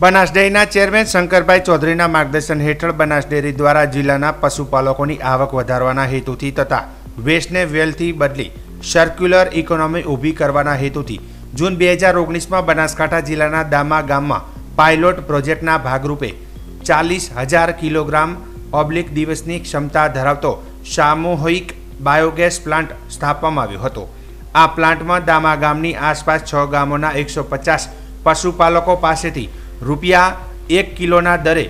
બનાસ ડેરીના ચેરમેન શંકરભાઈ ચૌધરીના માર્ગદર્શન હેઠળ બનાસ ડેરી દ્વારા જિલ્લાના પશુપાલકોની આવક વધારવાના હેતુથી તથા વેસ્ટને વેલથી બદલી સર્ક્યુલર ઇકોનોમી ઊભી કરવાના હેતુથી જૂન બે હજાર ઓગણીસમાં બનાસકાંઠા જિલ્લાના દામા ગામમાં પાયલોટ પ્રોજેક્ટના ભાગરૂપે ચાલીસ હજાર કિલોગ્રામ ઓબ્લિક દિવસની ક્ષમતા ધરાવતો સામૂહિક બાયોગેસ પ્લાન્ટ સ્થાપવામાં આવ્યો હતો આ પ્લાન્ટમાં દામા ગામની આસપાસ છ ગામોના એકસો પચાસ પશુપાલકો પાસેથી રૂપિયા એક કિલોના દરે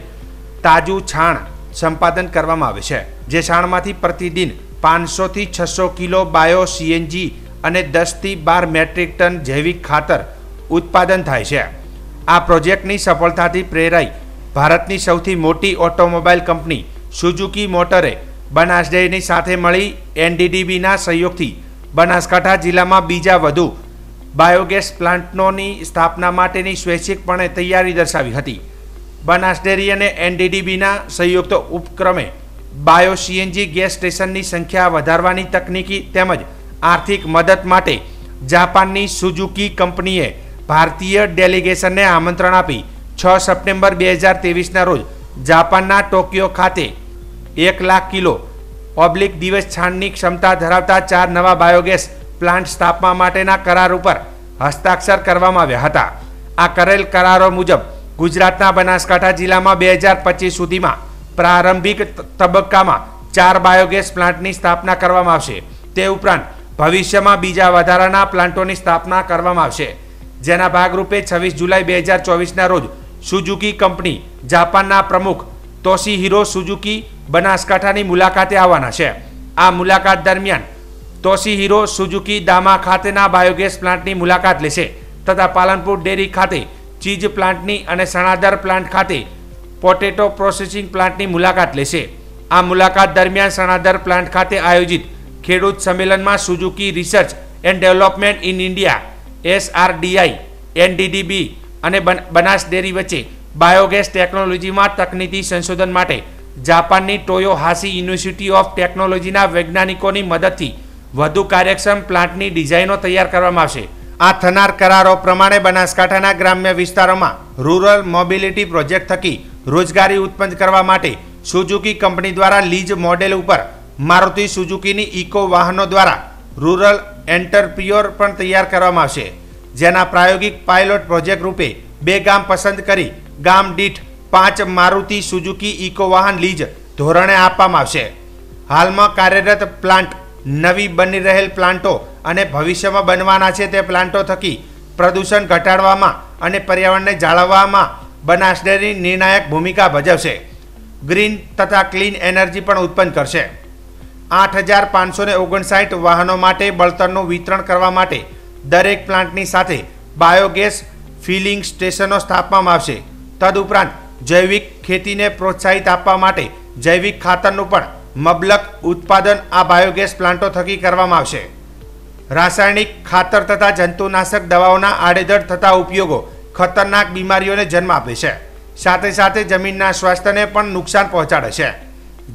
તાજું છાણ સંપાદન કરવામાં આવે છે જે છાણમાંથી પ્રતિદિન પાંચસોથી છસો કિલો બાયો સીએનજી અને દસથી બાર મેટ્રિક ટન જૈવિક ખાતર ઉત્પાદન થાય છે આ પ્રોજેક્ટની સફળતાથી પ્રેરાઈ ભારતની સૌથી મોટી ઓટોમોબાઈલ કંપની સુઝુકી મોટરે બનાસડેની સાથે મળી એનડીડીબીના સહયોગથી બનાસકાંઠા જિલ્લામાં બીજા વધુ બાયોગેસ પ્લાન્ટનોની સ્થાપના માટેની સ્વૈચ્છિકપણે તૈયારી દર્શાવી હતી બનાસ ડેરી અને એનડીડીબીના સંયુક્ત ઉપક્રમે બાયો સીએનજી ગેસ સ્ટેશનની સંખ્યા વધારવાની તકનીકી તેમજ આર્થિક મદદ માટે જાપાનની સુઝુકી કંપનીએ ભારતીય ડેલિગેશનને આમંત્રણ આપી છ સપ્ટેમ્બર બે હજાર ત્રેવીસના રોજ જાપાનના ટોક્યો ખાતે એક લાખ કિલો ઓબ્લિક દિવસ છાણની ક્ષમતા ધરાવતા ચાર નવા બાયોગેસ પ્લાન્ટ સ્થાપવા માટેના કરાર ઉપર હસ્તાક્ષર કરવામાં આવ્યા હતા આ કરેલ કરારો મુજબ ગુજરાતના બનાસકાંઠા જિલ્લામાં બે હજાર પચીસ સુધીમાં પ્રારંભિક તબક્કામાં ચાર બાયોગેસ પ્લાન્ટની સ્થાપના કરવામાં આવશે તે ઉપરાંત ભવિષ્યમાં બીજા વધારાના પ્લાન્ટોની સ્થાપના કરવામાં આવશે જેના ભાગરૂપે છવ્વીસ જુલાઈ બે હજાર ચોવીસના રોજ સુઝુકી કંપની જાપાનના પ્રમુખ તોશી હીરો સુઝુકી બનાસકાંઠાની મુલાકાતે આવવાના છે આ મુલાકાત દરમિયાન તોશી હીરો સુઝુકી દામા ખાતેના બાયોગેસ પ્લાન્ટની મુલાકાત લેશે તથા પાલનપુર ડેરી ખાતે ચીજ પ્લાન્ટની અને સણાદર પ્લાન્ટ ખાતે પોટેટો પ્રોસેસિંગ પ્લાન્ટની મુલાકાત લેશે આ મુલાકાત દરમિયાન સણાદર પ્લાન્ટ ખાતે આયોજિત ખેડૂત સંમેલનમાં Suzuki research and development in India SRDI NDDB અને બનાસ ડેરી વચ્ચે બાયોગેસ ટેકનોલોજીમાં તકનીકી સંશોધન માટે જાપાનની ટોયો હાસી યુનિવર્સિટી ઓફ ટેકનોલોજીના વૈજ્ઞાનિકોની મદદથી વધુ કાર્યક્ષમ પ્લાન્ટની ડિઝાઇનો તૈયાર કરવામાં આવશે આ થનાર કરારો પ્રમાણે બનાસકાંઠાના ગ્રામ્ય વિસ્તારોમાં રૂરલ મોબિલિટી પ્રોજેક્ટ થકી રોજગારી ઉત્પન્ન કરવા માટે સુઝુકી કંપની દ્વારા લીઝ મોડેલ ઉપર મારુતિ સુઝુકીની ઇકો વાહનો દ્વારા રૂરલ એન્ટરપ્રિયોર પણ તૈયાર કરવામાં આવશે જેના પ્રાયોગિક પાયલોટ પ્રોજેક્ટ રૂપે બે ગામ પસંદ કરી ગામ દીઠ પાંચ મારુતિ સુઝુકી ઇકો વાહન લીજ ધોરણે આપવામાં આવશે હાલમાં કાર્યરત પ્લાન્ટ નવી બની રહેલ પ્લાન્ટો અને ભવિષ્યમાં બનવાના છે તે પ્લાન્ટો થકી પ્રદૂષણ ઘટાડવામાં અને પર્યાવરણને જાળવવામાં બનાસ ડેરી નિર્ણાયક ભૂમિકા ભજવશે ગ્રીન તથા ક્લીન એનર્જી પણ ઉત્પન્ન કરશે આઠ હજાર પાંચસો ને ઓગણસાઠ વાહનો માટે બળતણનું વિતરણ કરવા માટે દરેક પ્લાન્ટની સાથે બાયોગેસ ફિલિંગ સ્ટેશનો સ્થાપવામાં આવશે તદુપરાંત જૈવિક ખેતીને પ્રોત્સાહિત આપવા માટે જૈવિક ખાતરનું પણ મબલક ઉત્પાદન આ બાયોગેસ પ્લાન્ટો થકી કરવામાં આવશે રાસાયણિક ખાતર તથા જંતુનાશક દવાઓના આડેધડ થતા ઉપયોગો ખતરનાક બીમારીઓને જન્મ આપે છે સાથે સાથે જમીનના સ્વાસ્થ્યને પણ નુકસાન પહોંચાડે છે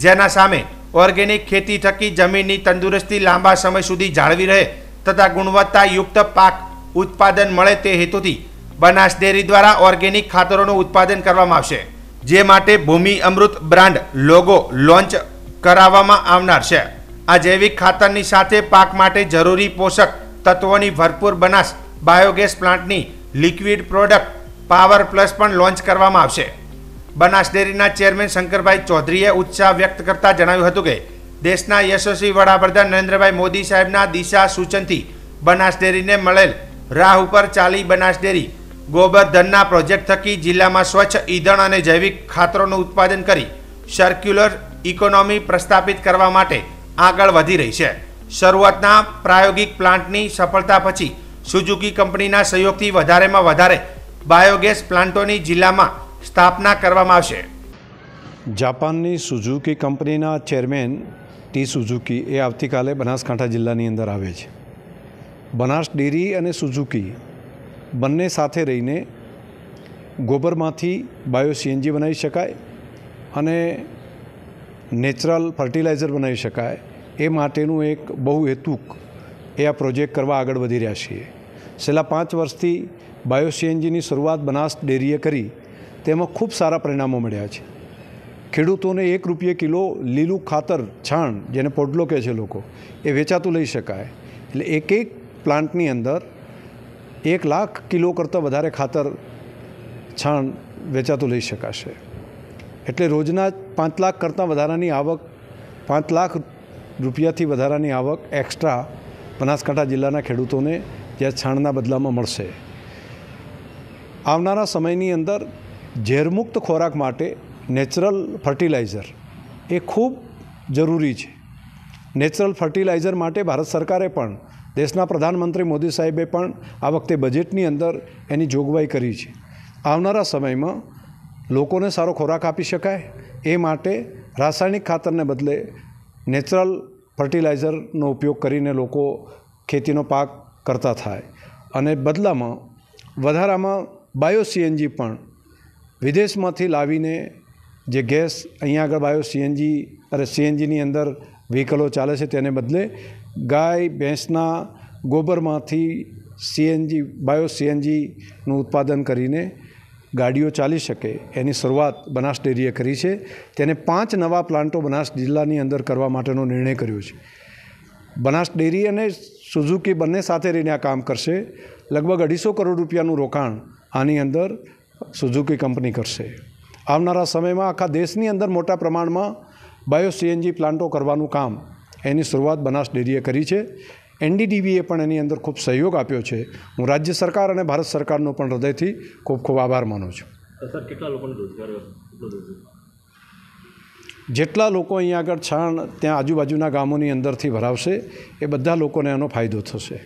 જેના સામે ઓર્ગેનિક ખેતી થકી જમીનની તંદુરસ્તી લાંબા સમય સુધી જાળવી રહે તથા ગુણવત્તાયુક્ત પાક ઉત્પાદન મળે તે હેતુથી બનાસ ડેરી દ્વારા ઓર્ગેનિક ખાતરોનું ઉત્પાદન કરવામાં આવશે જે માટે Bhumi Amrit brand logo launch કરાવવામાં આવનાર છે આ જૈવિક ખાતરની સાથે પાક માટે જરૂરી પોષક તત્વોની ભરપૂર બનાસ બાયોગેસ પ્લાન્ટની લિક્વિડ પ્રોડક્ટ પાવર પ્લસ પણ લોન્ચ કરવામાં આવશે બનાસ ડેરીના ચેરમેન શંકરભાઈ ચૌધરીએ ઉત્સાહ વ્યક્ત કરતા જણાવ્યું હતું કે દેશના યશસ્વી વડાપ્રધાન નરેન્દ્રભાઈ મોદી સાહેબના દિશા સૂચનથી બનાસ ડેરીને મળેલ રાહ ઉપર ચાલી બનાસ ડેરી ગોબરધનના પ્રોજેક્ટ થકી જિલ્લામાં સ્વચ્છ ઈંધણ અને જૈવિક ખાતરોનું ઉત્પાદન કરી સર્ક્યુલર ઇકોનોમી પ્રસ્થાપિત કરવા માટે આગળ વધી રહી છે શરૂઆતના પ્રાયોગિક પ્લાન્ટની સફળતા પછી સુઝુકી કંપનીના સહયોગથી વધારેમાં વધારે બાયોગેસ પ્લાન્ટોની જિલ્લામાં સ્થાપના કરવામાં આવશે જાપાનની સુઝુકી કંપનીના ચેરમેન ટી સુઝુકી એ આવતીકાલે બનાસકાંઠા જિલ્લાની અંદર આવે છે બનાસ ડેરી અને સુઝુકી બંને સાથે રહીને ગોબરમાંથી બાયો સીએનજી બનાવી શકાય અને નેચરલ ફર્ટિલાઇઝર બનાવી શકાય એ માટેનું એક બહુ હેતુક એ આ પ્રોજેક્ટ કરવા આગળ વધી રહ્યા છીએ છેલ્લા પાંચ વર્ષથી બાયો સીએનજીની શરૂઆત બનાસ ડેરીએ કરી તેમાં ખૂબ સારા પરિણામો મળ્યા છે ખેડૂતોને એક રૂપિયે કિલો લીલું ખાતર છાણ જેને પોટલો કહે છે લોકો એ વેચાતું લઈ શકાય એટલે એક એક પ્લાન્ટની અંદર એક લાખ કિલો કરતાં વધારે ખાતર છાણ વેચાતું લઈ શકાશે એટલે રોજના પાંચ લાખ કરતાં વધારાની આવક પાંચ લાખ રૂપિયાથી વધારાની આવક એક્સ્ટ્રા બનાસકાંઠા જિલ્લાના ખેડૂતોને ત્યાં છાણના બદલામાં મળશે આવનારા સમયની અંદર ઝેરમુક્ત ખોરાક માટે નેચરલ ફર્ટિલાઇઝર એ ખૂબ જરૂરી છે નેચરલ ફર્ટિલાઇઝર માટે ભારત સરકારે પણ દેશના પ્રધાનમંત્રી મોદી સાહેબે પણ આ વખતે બજેટની અંદર એની જોગવાઈ કરી છે આવનારા સમયમાં લોકોને સારો ખોરાક આપી શકાય એ માટે રાસાયણિક ખાતરને બદલે નેચરલ ફર્ટિલાઇઝરનો ઉપયોગ કરીને લોકો ખેતીનો પાક કરતા થાય અને બદલામાં વધારામાં બાયો સીએનજી પણ વિદેશમાંથી લાવીને જે ગેસ અહીંયા આગળ બાયો સીએનજી અરે સીએનજીની અંદર વ્હીકલો ચાલે છે તેને બદલે ગાય ભેંસના ગોબરમાંથી સીએનજી બાયો સીએનજીનું ઉત્પાદન કરીને ગાડીઓ ચાલી શકે એની શરૂઆત બનાસ ડેરીએ કરી છે તેને પાંચ નવા પ્લાન્ટો બનાસ જિલ્લાની અંદર કરવા માટેનો નિર્ણય કર્યો છે બનાસ ડેરી અને સુઝુકી બંને સાથે રહીને આ કામ કરશે લગભગ અઢીસો કરોડ રૂપિયાનું રોકાણ આની અંદર સુઝુકી કંપની કરશે આવનારા સમયમાં આખા દેશની અંદર મોટા પ્રમાણમાં બાયો સીએનજી પ્લાન્ટો કરવાનું કામ એની શરૂઆત બનાસ ડેરીએ કરી છે એનડીડીબીએ પણ એની અંદર ખૂબ સહયોગ આપ્યો છે હું રાજ્ય સરકાર અને ભારત સરકારનો પણ હૃદયથી ખૂબ ખૂબ આભાર માનું છું સર કેટલા લોકોને જેટલા લોકો અહીંયા આગળ છાણ ત્યાં આજુબાજુના ગામોની અંદરથી ભરાવશે એ બધા લોકોને એનો ફાયદો થશે